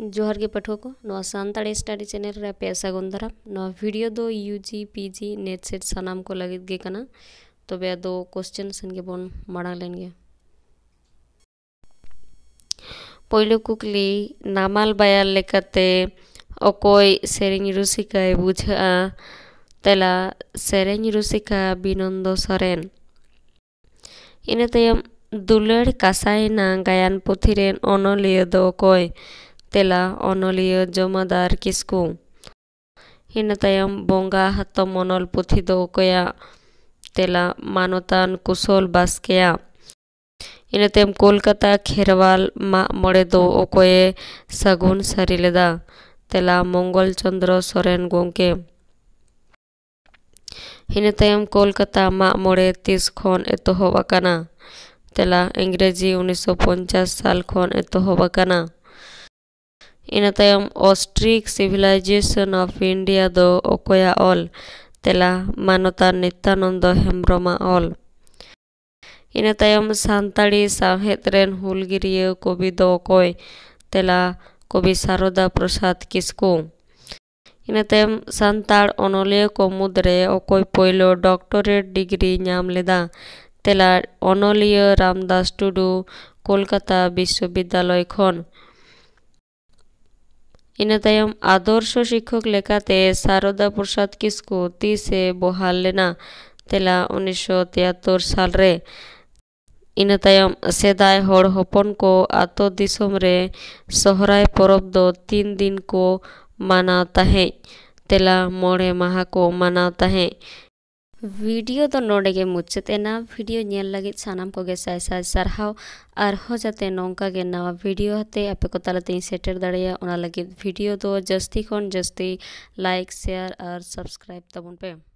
जोहर के पाठक को ना सानी स्टाडी चैनल पे सागन दाराम भिडियो दो यूजी पीजी नेट सेट सनाम को लगे तब तो कोश्चन सन के बन माड़ लेन पैलो कुकली नामाल बयान लेकते अकय सेरिंग रुसिकाय बुझा तेला सेरिंग रुसिका बिनंद सरें इनतम तो दुलड़ कसाय गायन पुथी कोई tela onolia jomadar kisku hinatayam bonga hato monol puthido koya तेला मानतान kusol बास्केया इनतेम कोलकाता खेरवाल मा मड़े दो ओकोए सगुन सरिलेदा तेला मंगल चंद्र सोरेन गोंके इनतेम कोलकाता मा मड़े तीस खन एतोहब तेला अंग्रेजी उन्नीस सौ पंचाश साल खन एतोहब ᱤᱱᱟᱹ ᱛᱟᱭᱚᱢ ᱥᱟᱱᱛᱟᱲᱤ ᱥᱟᱶᱦᱮᱫ ᱨᱮᱱ ᱦᱩᱞᱜᱤᱨᱤᱭᱟᱹ ᱠᱚᱵᱤ ᱫᱚ ᱚᱠᱚᱭ ᱛᱮᱞᱟ ᱠᱚᱵᱤ ᱥᱟᱨᱚᱫᱟ ᱯᱨᱚᱥᱟᱫ ᱠᱤᱥᱠᱩ ᱤᱱᱟᱹ ᱛᱟᱭᱚᱢ ᱥᱟᱱᱛᱟᱲ ᱚᱱᱚᱞᱤᱭᱟᱹ ᱠᱚ ᱢᱩᱫᱽᱨᱮ ᱚᱠᱚᱭ ᱯᱳᱭᱞᱳ ᱰᱚᱠᱴᱚᱨᱮᱴ ᱰᱤᱜᱨᱤ ᱧᱟᱢ ᱞᱮᱫᱟ ᱛᱮᱞᱟ ᱚᱱᱚᱞᱤᱭᱟᱹ ᱨᱟᱢᱫᱟᱥ ᱴᱩᱰᱩ ᱠᱳᱞᱠᱟᱛᱟ ᱵᱤᱥᱥᱚᱵᱤᱫᱽᱫᱟᱞᱚᱭ ᱠᱷᱚᱱ इनतम आदर्श शिक्षक लेखाते शारदा प्रसाद किसको तीस बहाल लेना तेला उन्नीस साल रे इनतम सेदाय हड़ हपन को आतो दिसम रे सोहराय परब दो तीन दिन को माना तेला मोड़े माह को माना वीडियो दो नोड़े के वीडियो नेल लगे सामान को गे साय साय और जाते नौका गे नवा वीडियो हते आपे को तले सेटर दड़िया वीडियो दो जस्ती जस्ती लाइक शेयर और सब्सक्राइब तब पे